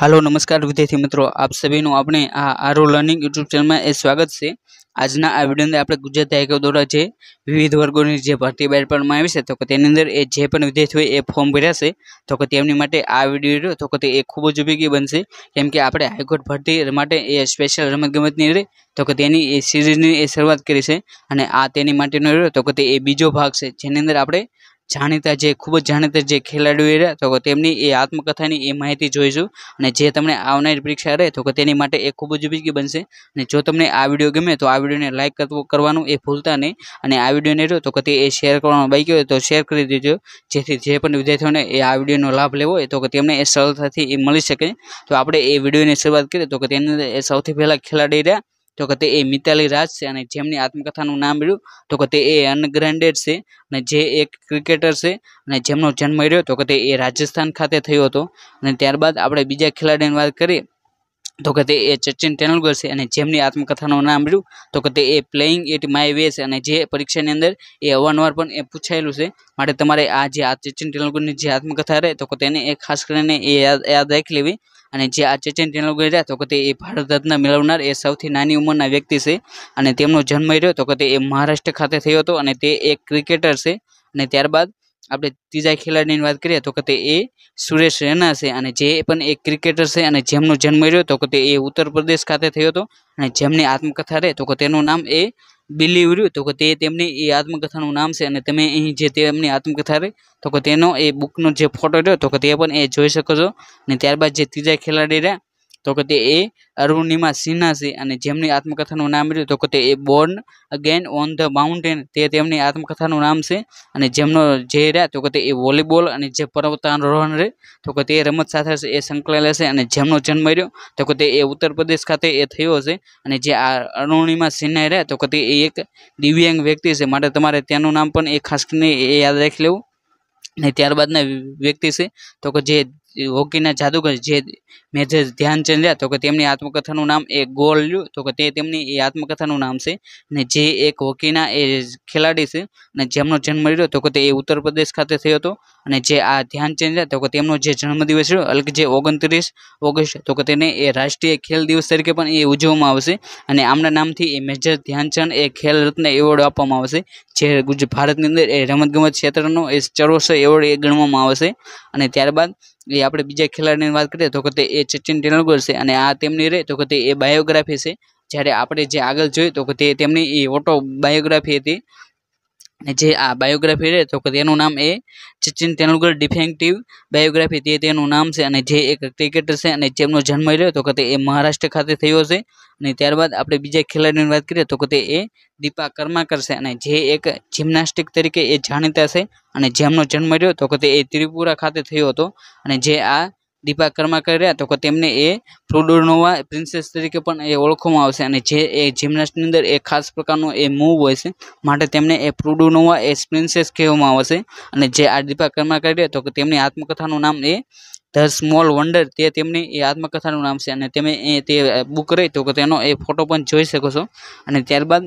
હાલો નમસ્કાર વિદ્યાર્થી મિત્રો આપ સભીનું આપણે આ આરો લર્નિંગ યુટ્યુબ ચેનલમાં એ સ્વાગત છે આજના આ વિડીયોની આપણે ગુજરાત હાઈકો દ્વારા જે વિવિધ વર્ગોની જે ભરતી બહાર પાડવામાં આવી છે તો કે તેની અંદર એ જે પણ વિદ્યાર્થી હોય એ ફોર્મ ભર્યા છે તો કે તેમની માટે આ વિડીયો તો કે એ ખૂબ જ ઉપયોગી બનશે કેમ કે આપણે હાઈકોર્ટ ભરતી માટે એ સ્પેશિયલ રમતગમતની રહે તો કે તેની એ સિરીઝની એ શરૂઆત કરી છે અને આ તેની માટેનો રહ્યો તો કે એ બીજો ભાગ છે જેની અંદર આપણે જાણીતા જે ખૂબ જ જાણીતા જે ખેલાડીઓ રહ્યા તો તેમની એ આત્મકથાની એ માહિતી જોઈશું અને જે તમને આવનારી પરીક્ષા રહે તો તેની માટે એ ખૂબ જ ઉપયોગી બનશે અને જો તમને આ વિડીયો ગમે તો આ વિડીયોને લાઇક કરવાનું એ ભૂલતા નહીં અને આ વિડીયોને રહ્યો તો તે એ શેર કરવાનો બાકી હોય તો શેર કરી દેજો જેથી જે પણ વિદ્યાર્થીઓને એ આ વિડીયોનો લાભ લેવો હોય તો તેમને એ સરળતાથી એ મળી શકે તો આપણે એ વિડીયોની શરૂઆત કરીએ તો કે તેની એ સૌથી પહેલાં ખેલાડી રહ્યા તો કે એ મિતાલી રાજ છે અને જેમની આત્મકથાનું નામ રહ્યું તો કે એ અનગ્રાન્ડેડ છે અને જે એક ક્રિકેટર છે અને જેમનો જન્મ રહ્યો તો કે એ રાજસ્થાન ખાતે થયો હતો અને ત્યારબાદ આપણે બીજા ખેલાડીની વાત કરીએ તો કે એ સચિન તેંડુલકર છે અને જેમની આત્મકથાનું નામ રહ્યું તો કે એ પ્લેઇંગ ઇટ માય વે છે અને જે પરીક્ષાની અંદર એ અવારનવાર પણ એ પૂછાયેલું છે માટે તમારે આ જે આ સચિન તેંડુલકરની જે આત્મકથા રહે તો કે તેને એ ખાસ કરીને એ યાદ યાદ રાખી લેવી અને જે આ ચેચન ટેનોગ રહ્યા તો કે તે એ ભારત રત્ન મેળવનાર એ સૌથી નાની ઉંમરના વ્યક્તિ છે અને તેમનો જન્મ રહ્યો તો કે તે એ મહારાષ્ટ્ર ખાતે થયો હતો અને તે એક ક્રિકેટર છે અને ત્યારબાદ આપણે ત્રીજા ખેલાડીની વાત કરીએ તો કે તે એ સુરેશ રૈના છે અને જે પણ એક ક્રિકેટર છે અને જેમનો જન્મ રહ્યો તો કે તે એ ઉત્તર પ્રદેશ ખાતે થયો હતો અને જેમની આત્મકથા રહે તો કે તેનું નામ એ બિલીવર્યુ તો કે તે તેમની એ આત્મકથાનું નામ છે અને તમે અહીં જે તેમની આત્મકથા રહી તો કે તેનો એ બુકનો જે ફોટો રહ્યો તો કે તે પણ એ જોઈ શકો છો અને ત્યારબાદ જે ત્રીજા ખેલાડી રહ્યા તો કે તે એ અરુણિમા સિન્હા છે અને જેમની આત્મકથાનું નામ રહ્યું તો કે તે એ born again on the mountain તે તેમની આત્મકથાનું નામ છે અને જેમનો જે રહ્યા તો કે તે એ વોલીબોલ અને જે પર્વતારોહણ રહે તો કે તે રમત સાથે એ સંકળાયેલ છે અને જેમનો જન્મ રહ્યો તો કે તે એ ઉત્તર પ્રદેશ ખાતે એ થયો છે અને જે આ અરુણિમા સિન્હા રહ્યા તો કે તે એ એક દિવ્યાંગ વ્યક્તિ છે માટે તમારે ત્યાંનું નામ પણ એ ખાસ કરીને એ યાદ રાખી લેવું અને ત્યારબાદના વ્યક્તિ છે તો કે જે હોકીના જાદુગર જે મેજર ધ્યાનચંદ રહ્યા તો કે તેમની આત્મકથાનું નામ એ ગોલ ગોલ્યું તો કે તે તેમની એ આત્મકથાનું નામ છે અને જે એક હોકીના એ ખેલાડી છે અને જેમનો જન્મ રહ્યો તો કે તે એ ઉત્તર પ્રદેશ ખાતે થયો હતો અને જે આ ધ્યાનચંદ રહ્યા તો કે તેમનો જે જન્મદિવસ રહ્યો અલગ જે ઓગણત્રીસ ઓગસ્ટ તો કે તેને એ રાષ્ટ્રીય ખેલ દિવસ તરીકે પણ એ ઉજવવામાં આવશે અને આમના નામથી એ મેજર ધ્યાનચંદ એ ખેલ રત્ન એવોર્ડ આપવામાં આવશે જે ગુજરાત ભારતની અંદર એ રમતગમત ક્ષેત્રનો એ ચરોસર એવોર્ડ એ ગણવામાં આવશે અને ત્યારબાદ એ આપણે બીજા ખેલાડીની વાત કરીએ તો કે તે એ સચિન તેંડુલકર છે અને આ તેમની રહે તો કે એ બાયોગ્રાફી છે જ્યારે આપણે જે આગળ જોઈએ તો કે તેમની એ ઓટો બાયોગ્રાફી હતી જે આ બાયોગ્રાફી રહે તો તેનું નામ એ સચિન તેંડુલકર ડિફેન્ટિવ બાયોગ્રાફી તે તેનું નામ છે અને જે એક ક્રિકેટર છે અને જેમનો જન્મ રહ્યો તો તે એ મહારાષ્ટ્ર ખાતે થયો છે અને ત્યારબાદ આપણે બીજા ખેલાડીની વાત કરીએ તો તે એ દીપા કર્માકર છે અને જે એક જિમ્નાસ્ટિક તરીકે એ જાણીતા છે અને જેમનો જન્મ રહ્યો તો તે એ ત્રિપુરા ખાતે થયો હતો અને જે આ દીપા કર્માકર રહ્યા તો કે તેમને એ ફ્લુડોનોવા પ્રિન્સેસ તરીકે પણ એ ઓળખવામાં આવશે અને જે એ જિમ્નાસ્ટની અંદર એ ખાસ પ્રકારનો એ મૂવ હોય છે માટે તેમને એ ફ્લુડોનોવા એ પ્રિન્સેસ કહેવામાં આવશે અને જે આ દીપા કર્માકર રહ્યા તો કે તેમની આત્મકથાનું નામ એ ધ સ્મોલ વન્ડર તે તેમની એ આત્મકથાનું નામ છે અને તમે એ તે બુક રહી તો તેનો એ ફોટો પણ જોઈ શકો છો અને ત્યારબાદ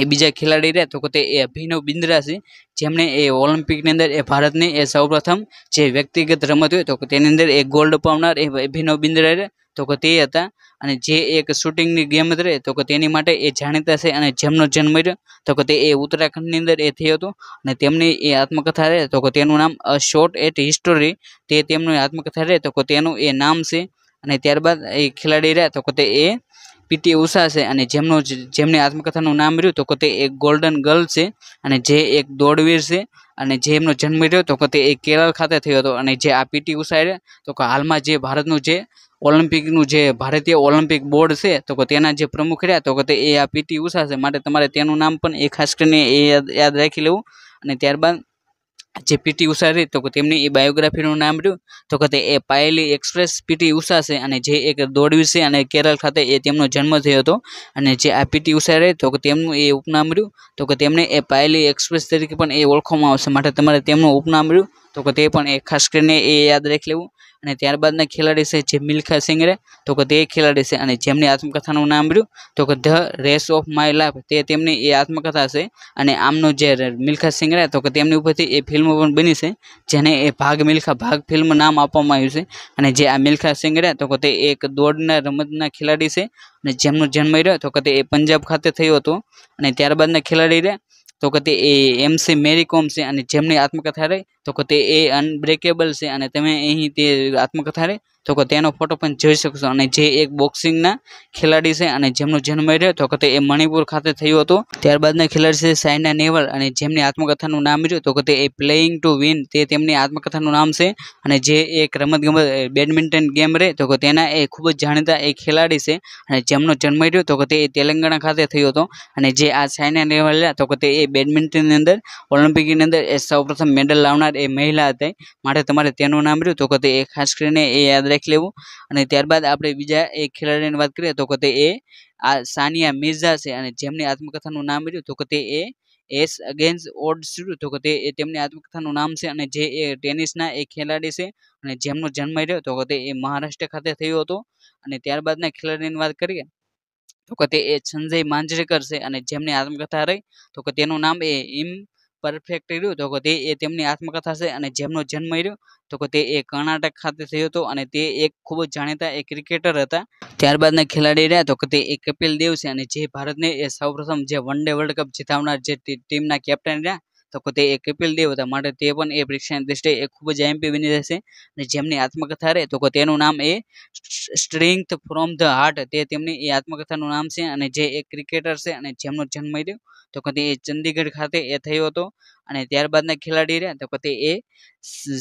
એ બીજા ખેલાડી રહ્યા તો કે તે અભિનવ બિંદ્રા છે જેમણે એ ઓલિમ્પિકની અંદર એ ભારતની એ સૌપ્રથમ જે વ્યક્તિગત રમત હોય તો કે તેની અંદર એ ગોલ્ડ પાવનાર એ અભિનવ બિન્દ્રા રહે તો કે તે હતા અને જે એક શૂટિંગની ગેમ રહે તો કે તેની માટે એ જાણીતા છે અને જેમનો જન્મ રહ્યો તો કે તે એ ઉત્તરાખંડની અંદર એ થયો હતો અને તેમની એ આત્મકથા રહે તો કે તેનું નામ અ શોર્ટ એટ હિસ્ટોરી તે તેમની આત્મકથા રહે તો કે તેનું એ નામ છે અને ત્યારબાદ એ ખેલાડી રહ્યા તો કે તે એ પીટી ઉષા છે અને જેમનો જેમની આત્મકથાનું નામ રહ્યું તો તે એક ગોલ્ડન ગર્લ છે અને જે એક દોડવીર છે અને જે એમનો જન્મ રહ્યો તો તે એક કેરળ ખાતે થયો હતો અને જે આ પીટી ઉષા રહે તો કે હાલમાં જે ભારતનું જે ઓલિમ્પિકનું જે ભારતીય ઓલિમ્પિક બોર્ડ છે તો કે તેના જે પ્રમુખ રહ્યા તો કે તે એ આ પીટી ઉષા છે માટે તમારે તેનું નામ પણ એ ખાસ કરીને એ યાદ રાખી લેવું અને ત્યારબાદ જે પીટી ઉષા રહી તો તેમની એ બાયોગ્રાફીનું નામ રહ્યું તો કે એ પાયલી એક્સપ્રેસ પીટી ઉષા છે અને જે એક દોડવી છે અને કેરળ ખાતે એ તેમનો જન્મ થયો હતો અને જે આ પીટી ઉષા રહી તો કે તેમનું એ ઉપનામ રહ્યું તો કે તેમને એ પાયલી એક્સપ્રેસ તરીકે પણ એ ઓળખવામાં આવશે માટે તમારે તેમનું ઉપનામ રહ્યું તો કે તે પણ એ ખાસ કરીને એ યાદ રાખી લેવું અને ત્યારબાદના ખેલાડી છે જે મિલ્ખા સિંહ રહે તો કે તે ખેલાડી છે અને જેમની આત્મકથાનું નામ રહ્યું તો કે the race of my life તે તેમની એ આત્મકથા છે અને આમનો જે મિલ્ખા સિંહ રહે તો કે તેમની ઉપરથી એ ફિલ્મ પણ બની છે જેને એ ભાગ મિલ્ખા ભાગ ફિલ્મ નામ આપવામાં આવ્યું છે અને જે આ મિલ્ખા સિંહ રહે તો કે તે એક દોડના રમતના ખેલાડી છે અને જેમનો જન્મ રહ્યો તો કે તે એ પંજાબ ખાતે થયો હતો અને ત્યારબાદના ખેલાડી રહે તો કે તે એ મેરી કોમ છે અને જેમની આત્મકથા રહી તો કે તે એ અનબ્રેકેબલ છે અને તમે અહીં તે આત્મકથા રહી તો કે તેનો ફોટો પણ જોઈ શકશો અને જે એક બોક્સિંગના ખેલાડી છે અને જેમનું જન્મ રહ્યો તો કે તે એ મણિપુર ખાતે થયું હતું ત્યારબાદના ખેલાડી છે સાયના નેવલ અને જેમની આત્મકથાનું નામ રહ્યું તો કે તે એ પ્લેઇંગ ટુ વિન તે તેમની આત્મકથાનું નામ છે અને જે એક રમત ગમત બેડમિન્ટન ગેમ રહે તો કે તેના એ ખૂબ જ જાણીતા એ ખેલાડી છે અને જેમનો જન્મ રહ્યો તો કે તે તેલંગાણા ખાતે થયો હતો અને જે આ સાયના નેહવાલ રહ્યા તો કે તે એ બેડમિન્ટનની અંદર ઓલિમ્પિકની અંદર એ સૌપ્રથમ મેડલ લાવનાર એ મહિલા હતી માટે તમારે તેનું નામ રહ્યું તો કે તે ખાસ કરીને એ યાદ ઉલ્લેખ લેવો અને ત્યારબાદ આપણે બીજા એક ખેલાડીની વાત કરીએ તો કે તે એ આ સાનિયા મિર્ઝા છે અને જેમની આત્મકથાનું નામ રહ્યું તો કે તે એ એસ અગેન્સ્ટ ઓડ શું તો કે તે તેમની આત્મકથાનું નામ છે અને જે એ ટેનિસના એ ખેલાડી છે અને જેમનો જન્મ રહ્યો તો કે તે એ મહારાષ્ટ્ર ખાતે થયો હતો અને ત્યારબાદના ખેલાડીની વાત કરીએ તો કે તે એ સંજય માંજરેકર છે અને જેમની આત્મકથા રહી તો કે તેનું નામ એ ઇમ પરફેક્ટ રહ્યું તો તે એ તેમની આત્મકથા છે અને જેમનો જન્મ રહ્યો તો તે એ કર્ણાટક ખાતે થયો હતો અને તે એક ખૂબ જ જાણીતા એ ક્રિકેટર હતા ત્યારબાદના ખેલાડી રહ્યા તો તે એ કપિલ દેવ છે અને જે ભારતને એ સૌપ્રથમ જે વન ડે વર્લ્ડ કપ જીતાવનાર જે ટીમના કેપ્ટન રહ્યા તો તે એક કપિલ દેવ હતા માટે તે પણ એ પરીક્ષાની દ્રષ્ટિએ એ ખૂબ જ એમપી બની રહેશે અને જેમની આત્મકથા રહે તો તેનું નામ એ સ્ટ્રેન્થ ફ્રોમ ધ હાર્ટ તે તેમની એ આત્મકથાનું નામ છે અને જે એક ક્રિકેટર છે અને જેમનો જન્મ થયો તો કદી એ ચંદીગઢ ખાતે એ થયો હતો અને ત્યારબાદના ખેલાડી રહ્યા તો કદી એ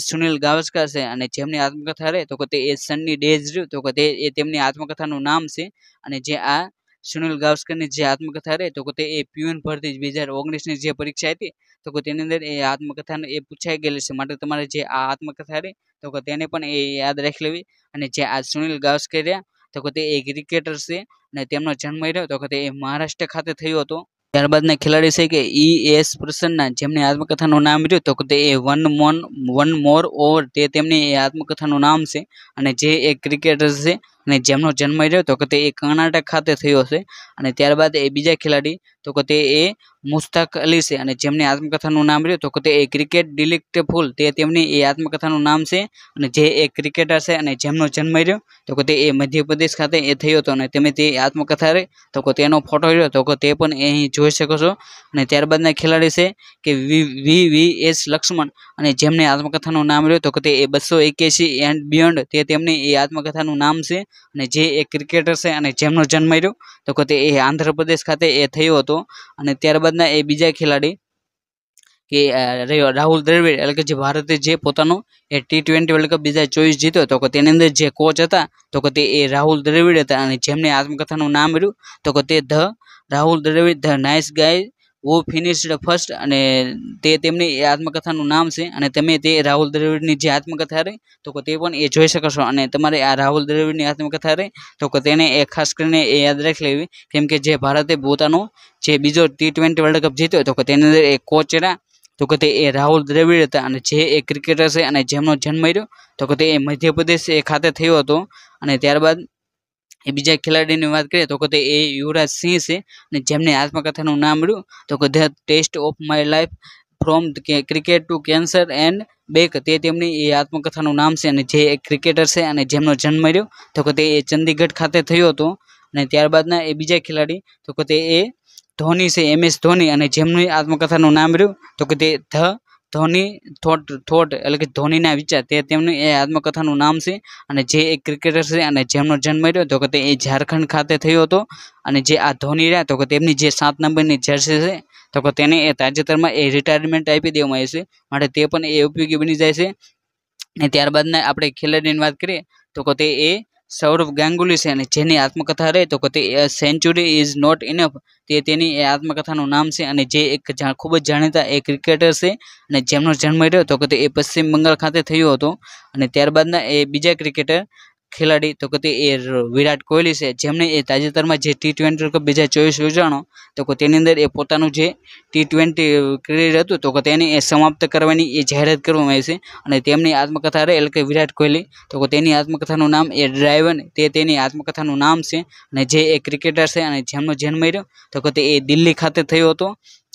સુનિલ ગાવસ્કર છે અને જેમની આત્મકથા રહે તો કદી એ સનની ડેઝ રહ્યું તો તે એ તેમની આત્મકથાનું નામ છે અને જે આ સુનિલ ગાવસ્કરની જે આત્મકથા રહે તો કદી એ પ્યુન ભરતી બે હજાર ઓગણીસની જે પરીક્ષા હતી તો કે તેની અંદર એ આત્મકથાને એ પૂછાઈ ગયેલી છે માટે તમારે જે આ આત્મકથા રહી તો કે તેને પણ એ યાદ રાખી લેવી અને જે આ સુનિલ ગાવસ્કર રહ્યા તો કે તે એ ક્રિકેટર છે અને તેમનો જન્મ રહ્યો તો કે તે મહારાષ્ટ્ર ખાતે થયો હતો ત્યારબાદના ખેલાડી છે કે ઈ એસ પ્રસન્ના જેમની આત્મકથાનું નામ રહ્યું તો તે વન મોન વન મોર ઓવર તે તેમની આત્મકથાનું નામ છે અને જે એક ક્રિકેટર છે અને જેમનો જન્મ રહ્યો તો કે તે એ કર્ણાટક ખાતે થયો છે અને ત્યારબાદ એ બીજા ખેલાડી તો કે તે એ મુસ્તાક અલી છે અને જેમની આત્મકથાનું નામ રહ્યું તો કે તે એ ક્રિકેટ ડિલિક્ટ ફૂલ તે તેમની એ આત્મકથાનું નામ છે અને જે એ ક્રિકેટર છે અને જેમનો જન્મ રહ્યો તો કે તે એ મધ્યપ્રદેશ ખાતે એ થયો હતો અને તમે તે આત્મકથા રહી તો કે તેનો ફોટો રહ્યો તો કે તે પણ અહીં જોઈ શકો છો અને ત્યારબાદના ખેલાડી છે કે વી વી એસ લક્ષ્મણ અને જેમની આત્મકથાનું નામ રહ્યું તો કે તે એ બસો એક્યાસી એન્ડ બિયોન્ડ તે તેમની એ આત્મકથાનું નામ છે અને જે એ ક્રિકેટર છે અને જેમનો જન્મ રહ્યો તો કે એ આંધ્રપ્રદેશ ખાતે એ થયો હતો અને ત્યારબાદના એ બીજા ખેલાડી કે રહ્યો રાહુલ દ્રવિડ એટલે કે જે ભારતે જે પોતાનો એ ટી ટ્વેન્ટી વર્લ્ડ કપ બીજા ચોઈસ જીત્યો તો કે તેની અંદર જે કોચ હતા તો કે તે એ રાહુલ દ્રવિડ હતા અને જેમને આત્મકથાનું નામ રહ્યું તો કે તે the Rahul Dravid the nice guy who finished first અને તે તેમની એ આત્મકથાનું નામ છે અને તમે તે રાહુલ દ્રવિડની જે આત્મકથા રહી તો તે પણ એ જોઈ શકશો અને તમારે આ રાહુલ દ્રવિડની આત્મકથા રહી તો તેને એ ખાસ કરીને એ યાદ રાખી લેવી કેમ કે જે ભારતે પોતાનો જે બીજો ટી ટ્વેન્ટી વર્લ્ડ કપ જીત્યો તો તેની અંદર એ કોચ રહ્યા તો કે તે એ રાહુલ દ્રવિડ હતા અને જે એ ક્રિકેટર છે અને જેમનો જન્મ રહ્યો તો કે તે એ મધ્યપ્રદેશ એ ખાતે થયો હતો અને ત્યારબાદ એ બીજા ખેલાડીની વાત કરીએ તો કે એ યુવરાજ સિંહ છે અને જેમની આત્મકથાનું નામ રહ્યું તો કે the test of my life from cricket to cancer and back તે તેમની એ આત્મકથાનું નામ છે અને જે એક ક્રિકેટર છે અને જેમનો જન્મ રહ્યો તો કે એ ચંદીગઢ ખાતે થયો હતો અને ત્યારબાદના એ બીજા ખેલાડી તો કે એ ધોની છે એમ એસ ધોની અને જેમની આત્મકથાનું નામ રહ્યું તો કે તે ધ ધોની થોટ થોટ એટલે કે ધોનીના વિચાર તે તેમનું એ આત્મકથાનું નામ છે અને જે એક ક્રિકેટર છે અને જેમનો જન્મ રહ્યો તો કે તે એ ઝારખંડ ખાતે થયો હતો અને જે આ ધોની રહ્યા તો કે તેમની જે સાત નંબરની જર્સી છે તો કે તેને એ તાજેતરમાં એ રિટાયરમેન્ટ આપી દેવામાં આવી છે માટે તે પણ એ ઉપયોગી બની જાય છે અને ત્યારબાદના આપણે ખેલાડીની વાત કરીએ તો કે તે એ સૌરભ ગાંગુલી છે અને જેની આત્મકથા રહી તો કે તે સેન્ચુરી ઇઝ નોટ ઇનફ તે તેની એ આત્મકથાનું નામ છે અને જે એક ખૂબ જ જાણીતા એ ક્રિકેટર છે અને જેમનો જન્મ રહ્યો તો કે તે એ પશ્ચિમ બંગાળ ખાતે થયો હતો અને ત્યારબાદના એ બીજા ક્રિકેટર ખેલાડી તો કે તે એ વિરાટ કોહલી છે જેમને એ તાજેતરમાં જે ટી ટ્વેન્ટી કપ બે હજાર ચોવીસ યોજાણો તો કે તેની અંદર એ પોતાનું જે ટી ટ્વેન્ટી ક્રિકેટ હતું તો કે તેને એ સમાપ્ત કરવાની એ જાહેરાત કરવામાં આવી છે અને તેમની આત્મકથા રહે એટલે કે વિરાટ કોહલી તો કે તેની આત્મકથાનું નામ એ ડ્રાઈવન તે તેની આત્મકથાનું નામ છે અને જે એ ક્રિકેટર છે અને જેમનો જન્મ રહ્યો તો કે તે એ દિલ્હી ખાતે થયો હતો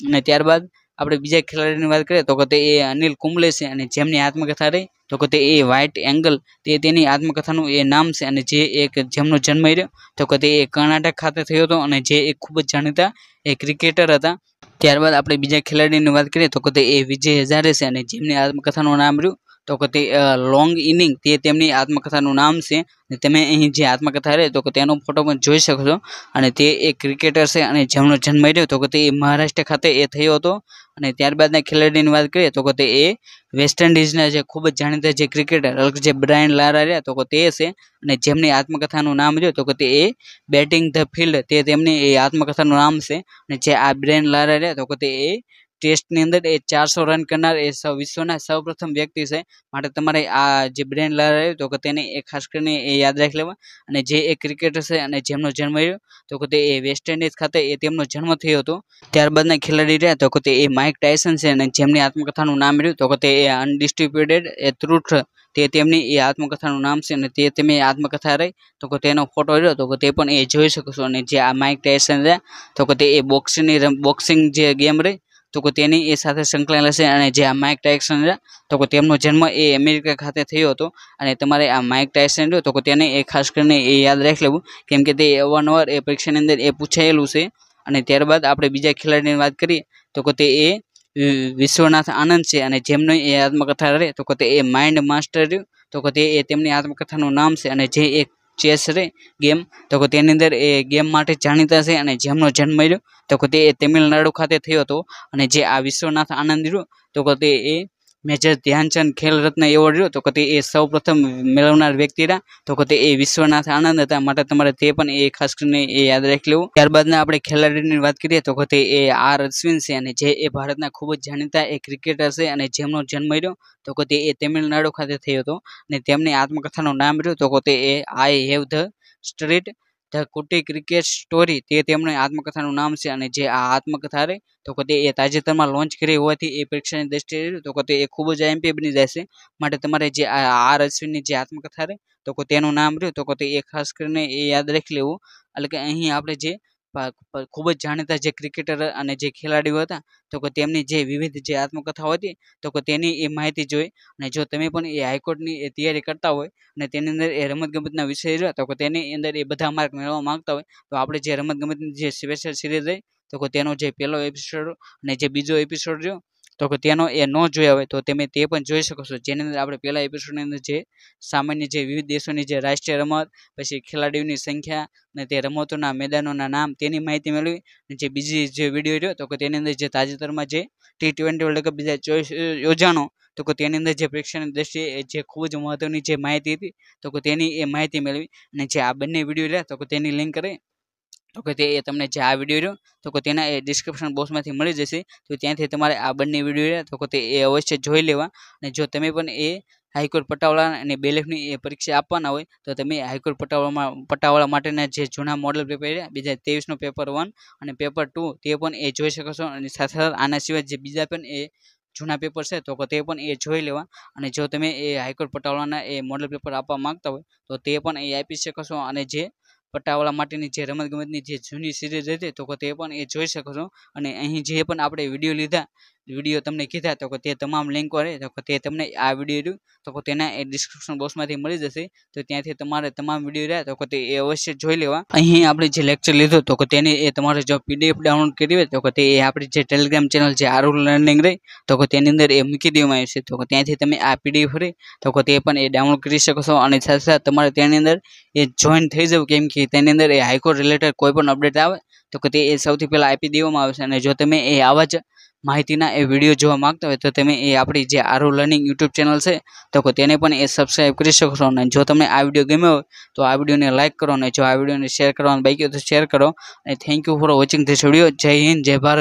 અને ત્યારબાદ આપણે બીજા ખેલાડીની વાત કરીએ તો કે તે એ અનિલ કુંબલે છે અને જેમની આત્મકથા રહી તો કે તે એ વ્હાઇટ એંગલ તે તેની આત્મકથાનું એ નામ છે અને જે એક જેમનો જન્મ રહ્યો તો કે તે એ કર્ણાટક ખાતે થયો હતો અને જે એ ખૂબ જ જાણીતા એ ક્રિકેટર હતા ત્યારબાદ આપણે બીજા ખેલાડીની વાત કરીએ તો કે તે એ વિજય હજારે છે અને જેમની આત્મકથાનું નામ રહ્યું તો કે તે લોંગ ઇનિંગ તે તેમની આત્મકથાનું નામ છે અને તમે અહીં જે આત્મકથા રહે તો કે તેનો ફોટો પણ જોઈ શકો છો અને તે એક ક્રિકેટર છે અને જેમનો જન્મ રહ્યો તો કે તે મહારાષ્ટ્ર ખાતે એ થયો હતો અને ત્યારબાદના ખેલાડીની વાત કરીએ તો તે એ વેસ્ટ ઇન્ડિઝના જે ખૂબ જ જાણીતા જે ક્રિકેટર જે બ્રાયન લારા રહ્યા તો તે છે અને જેમની આત્મકથાનું નામ જો તો તે એ બેટિંગ ધ ફિલ્ડ તે તેમની એ આત્મકથાનું નામ છે અને જે આ બ્રેન લારા રહ્યા તો તે એ ટેસ્ટની અંદર એ ચારસો રન કરનાર એ વિશ્વના સૌપ્રથમ વ્યક્તિ છે માટે તમારે આ જે બ્રેન લારા તો કે તેને એ ખાસ કરીને એ યાદ રાખી લેવા અને જે એ ક્રિકેટર છે અને જેમનો જન્મ રહ્યો તો કે તે એ વેસ્ટ ઇન્ડિઝ ખાતે એ તેમનો જન્મ થયો હતો ત્યારબાદના ખેલાડી રહ્યા તો કે તે એ માઇક ટાયસન છે અને જેમની આત્મકથાનું નામ રહ્યું તો કે તે એ અનડિસ્ટ્રીબ્યુટેડ એ ત્રુટ તે તેમની એ આત્મકથાનું નામ છે અને તે તમે આત્મકથા રહી તો કે તેનો ફોટો રહ્યો તો કે તે પણ એ જોઈ શકશો અને જે આ માઇક ટાયસન રહ્યા તો કે તે એ બોક્સિંગની બોક્સિંગ જે ગેમ રહી તો કે તેની એ સાથે સંકળાયેલા છે અને જે આ માઇક ટાયસન રહ્યા તો કે તેમનો જન્મ એ અમેરિકા ખાતે થયો હતો અને તમારે આ માઇક ટાયસન રહ્યો તો કે તેને એ ખાસ કરીને એ યાદ રાખી લેવું કેમ કે તે અવારનવાર એ પરીક્ષાની અંદર એ પૂછાયેલું છે અને ત્યારબાદ આપણે બીજા ખેલાડીની વાત કરીએ તો કે તે એ વિશ્વનાથ આનંદ છે અને જેમનો એ આત્મકથા રહે તો કે તે એ માઇન્ડ માસ્ટર રહ્યું તો કે તે એ તેમની આત્મકથાનું નામ છે અને જે એક ચેસ રે ગેમ તો કે તેની અંદર એ ગેમ માટે જાણીતા છે અને જેમનો જન્મ રહ્યો તો કે તે તમિલનાડુ ખાતે થયો હતો અને જે આ વિશ્વનાથ આનંદ રહ્યો તો કે તે એ મેજર ધ્યાનચંદ ખેલ રત્ન એવોર્ડ રહ્યો તો કે એ સૌપ્રથમ મેળવનાર વ્યક્તિ હતા તો કે એ વિશ્વનાથ આનંદ હતા માટે તમારે તે પણ એ ખાસ કરીને એ યાદ રાખી લેવું ત્યારબાદના આપણે ખેલાડીની વાત કરીએ તો કે એ આર અશ્વિન છે અને જે એ ભારતના ખૂબ જ જાણીતા એ ક્રિકેટર છે અને જેમનો જન્મ રહ્યો તો કે એ તમિલનાડુ ખાતે થયો હતો અને તેમની આત્મકથાનું નામ રહ્યું તો કે એ I have the street the kutti cricket story તે તેમણે આત્મકથાનું નામ છે અને જે આ આત્મકથા રહે તો કે એ તાજેતરમાં લોન્ચ કરી હોવાથી એ પ્રેક્ષણની દ્રષ્ટિએ તો કે એ ખૂબ જ એમપી બની જશે માટે તમારે જે આ આર અશ્વિનની જે આત્મકથા રહે તો કે તેનું નામ રહ્યું તો કે એ ખાસ કરીને એ યાદ રાખી લેવું એટલે કે અહીં આપણે જે ખૂબ જ જાણીતા જે ક્રિકેટર અને જે ખેલાડીઓ હતા તો કે તેમની જે વિવિધ જે આત્મકથાઓ હતી તો કે તેની એ માહિતી જોઈ અને જો તમે પણ એ હાઈકોર્ટની એ તૈયારી કરતા હોય અને તેની અંદર એ રમતગમતના વિષય રહ્યા તો કે તેની અંદર એ બધા માર્ક મેળવવા માગતા હોય તો આપણે જે રમતગમતની જે સ્પેશિયલ સિરીઝ રહી તો કે તેનો જે પહેલો એપિસોડ અને જે બીજો એપિસોડ રહ્યો તો કે તેનો એ ન જોયા હોય તો તમે તે પણ જોઈ શકો છો જેની અંદર આપણે પહેલા એપિસોડની અંદર જે સામાન્ય જે વિવિધ દેશોની જે રાષ્ટ્રીય રમત પછી ખેલાડીઓની સંખ્યા અને તે રમતોના મેદાનોના નામ તેની માહિતી મેળવી જે બીજી જે વિડીયો રહ્યો તો કે તેની અંદર જે તાજેતરમાં જે ટી ટ્વેન્ટી વર્લ્ડ કપ બીજા ચોવીસ યોજાણો તો કે તેની અંદર જે પ્રેક્ષણની દ્રષ્ટિએ જે ખૂબ જ મહત્વની જે માહિતી હતી તો કે તેની એ માહિતી મેળવી અને જે આ બંને વિડીયો રહ્યા તો કે તેની લિંક કરી તો કે તે તમને જે આ વિડીયો રહ્યો તો તેના એ ડિસ્ક્રિપ્શન બોક્સમાંથી મળી જશે તો ત્યાંથી તમારે આ બંને વિડીયો રહ્યા તો તે એ અવશ્ય જોઈ લેવા અને જો તમે પણ એ હાઈકોર્ટ પટાવાળા અને બેલેફની એ પરીક્ષા આપવાના હોય તો તમે હાઈકોર્ટ પટાવાળામાં પટાવાળા માટેના જે જૂના મોડલ પેપર રહ્યા બે હજાર તેવીસનો પેપર વન અને પેપર ટુ તે પણ એ જોઈ શકો છો અને સાથે સાથે આના સિવાય જે બીજા પણ એ જૂના પેપર છે તો તે પણ એ જોઈ લેવા અને જો તમે એ હાઈકોર્ટ પટાવાળાના એ મોડલ પેપર આપવા માગતા હોય તો તે પણ એ આપી શકશો અને જે પટાવાળા માટેની જે રમત ગમતની જે જૂની સિરીઝ હતી તો તે પણ એ જોઈ શકો છો અને અહીં જે પણ આપણે વિડીયો લીધા વિડીયો તમને કીધા તો તે તમામ લિંકો રહે તો તે તમને આ વિડીયો તો તેના એ ડિસ્ક્રિપ્શન બોક્સમાંથી મળી જશે તો ત્યાંથી તમારે તમામ વિડીયો રહ્યા તો તે અવશ્ય જોઈ લેવા અહીં આપણે જે લેક્ચર લીધો તો કે તેની એ તમારે જો પીડીએફ ડાઉનલોડ કરી હોય તો કે તે આપણી જે ટેલિગ્રામ ચેનલ જે આરુ લર્નિંગ રહી તો તેની અંદર એ મૂકી દેવામાં આવી છે તો ત્યાંથી તમે આ પીડીએફ રહી તો કે તે પણ એ ડાઉનલોડ કરી શકો છો અને સાથે સાથે તમારે તેની અંદર એ જોઈન થઈ જવું કેમ કે તેની અંદર એ હાઈકોર્ટ રિલેટેડ કોઈ પણ અપડેટ આવે તો કે તે એ સૌથી પહેલાં આપી દેવામાં આવે છે અને જો તમે એ આવા જ માહિતીના એ વિડીયો જોવા માગતા હોય તો તમે એ આપણી જે આરો લર્નિંગ યુટ્યુબ ચેનલ છે તો તેને પણ એ સબસ્ક્રાઈબ કરી શકો અને જો તમને આ વિડીયો ગમ્યો હોય તો આ વિડીયોને લાઇક કરો અને જો આ વિડીયોને શેર કરવાનું બાકી હોય તો શેર કરો અને thank you for watching this video Jai Hind જય ભારત